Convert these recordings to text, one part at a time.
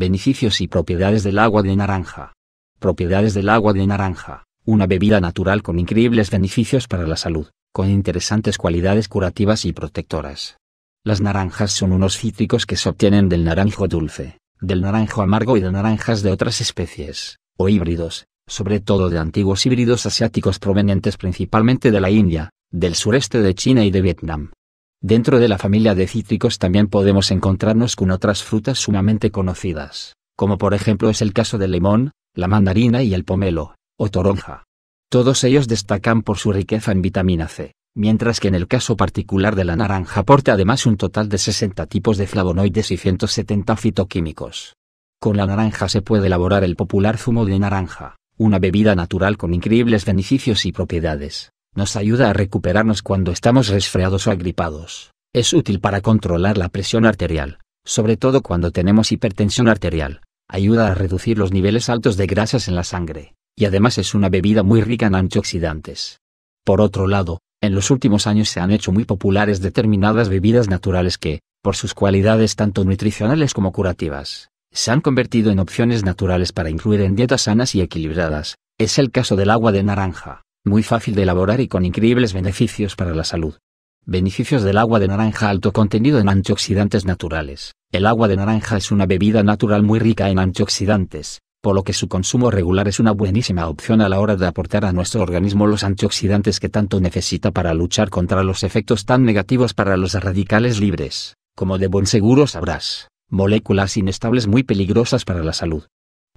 Beneficios y propiedades del agua de naranja. Propiedades del agua de naranja, una bebida natural con increíbles beneficios para la salud, con interesantes cualidades curativas y protectoras. Las naranjas son unos cítricos que se obtienen del naranjo dulce, del naranjo amargo y de naranjas de otras especies, o híbridos, sobre todo de antiguos híbridos asiáticos provenientes principalmente de la India, del sureste de China y de Vietnam. Dentro de la familia de cítricos también podemos encontrarnos con otras frutas sumamente conocidas, como por ejemplo es el caso del limón, la mandarina y el pomelo, o toronja. Todos ellos destacan por su riqueza en vitamina C, mientras que en el caso particular de la naranja aporta además un total de 60 tipos de flavonoides y 170 fitoquímicos. Con la naranja se puede elaborar el popular zumo de naranja, una bebida natural con increíbles beneficios y propiedades. Nos ayuda a recuperarnos cuando estamos resfriados o agripados. Es útil para controlar la presión arterial, sobre todo cuando tenemos hipertensión arterial. Ayuda a reducir los niveles altos de grasas en la sangre, y además es una bebida muy rica en antioxidantes. Por otro lado, en los últimos años se han hecho muy populares determinadas bebidas naturales que, por sus cualidades tanto nutricionales como curativas, se han convertido en opciones naturales para incluir en dietas sanas y equilibradas. Es el caso del agua de naranja, muy fácil de elaborar y con increíbles beneficios para la salud. Beneficios del agua de naranja alto contenido en antioxidantes naturales. El agua de naranja es una bebida natural muy rica en antioxidantes, por lo que su consumo regular es una buenísima opción a la hora de aportar a nuestro organismo los antioxidantes que tanto necesita para luchar contra los efectos tan negativos para los radicales libres, como de buen seguro sabrás, moléculas inestables muy peligrosas para la salud.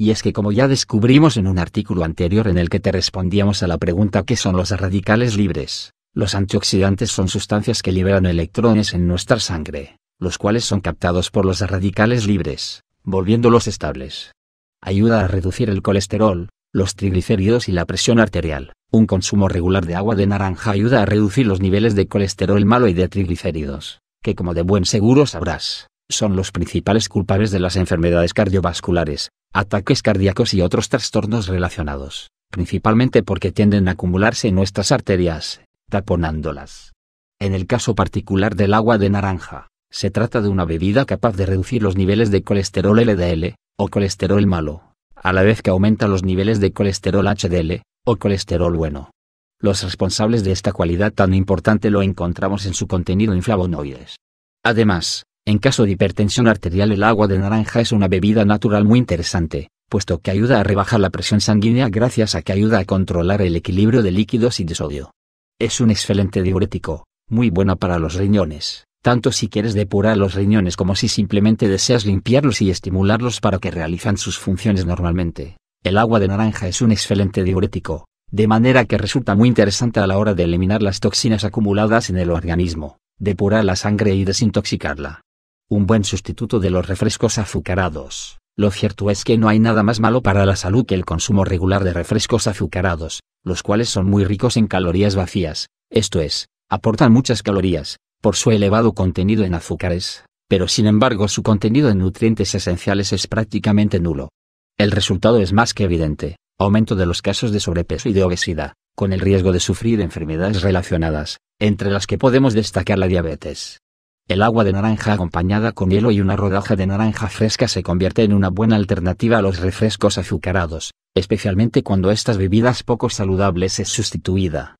Y es que como ya descubrimos en un artículo anterior en el que te respondíamos a la pregunta ¿qué son los radicales libres? Los antioxidantes son sustancias que liberan electrones en nuestra sangre, los cuales son captados por los radicales libres, volviéndolos estables. Ayuda a reducir el colesterol, los triglicéridos y la presión arterial. Un consumo regular de agua de naranja ayuda a reducir los niveles de colesterol malo y de triglicéridos, que como de buen seguro sabrás, son los principales culpables de las enfermedades cardiovasculares, ataques cardíacos y otros trastornos relacionados, principalmente porque tienden a acumularse en nuestras arterias, taponándolas. En el caso particular del agua de naranja, se trata de una bebida capaz de reducir los niveles de colesterol LDL, o colesterol malo, a la vez que aumenta los niveles de colesterol HDL, o colesterol bueno. Los responsables de esta cualidad tan importante lo encontramos en su contenido en flavonoides. Además, en caso de hipertensión arterial el agua de naranja es una bebida natural muy interesante, puesto que ayuda a rebajar la presión sanguínea gracias a que ayuda a controlar el equilibrio de líquidos y de sodio. Es un excelente diurético, muy bueno para los riñones, tanto si quieres depurar los riñones como si simplemente deseas limpiarlos y estimularlos para que realizan sus funciones normalmente. El agua de naranja es un excelente diurético, de manera que resulta muy interesante a la hora de eliminar las toxinas acumuladas en el organismo, depurar la sangre y desintoxicarla un buen sustituto de los refrescos azucarados. Lo cierto es que no hay nada más malo para la salud que el consumo regular de refrescos azucarados, los cuales son muy ricos en calorías vacías, esto es, aportan muchas calorías, por su elevado contenido en azúcares, pero sin embargo su contenido en nutrientes esenciales es prácticamente nulo. El resultado es más que evidente, aumento de los casos de sobrepeso y de obesidad, con el riesgo de sufrir enfermedades relacionadas, entre las que podemos destacar la diabetes. El agua de naranja acompañada con hielo y una rodaja de naranja fresca se convierte en una buena alternativa a los refrescos azucarados, especialmente cuando estas bebidas poco saludables es sustituida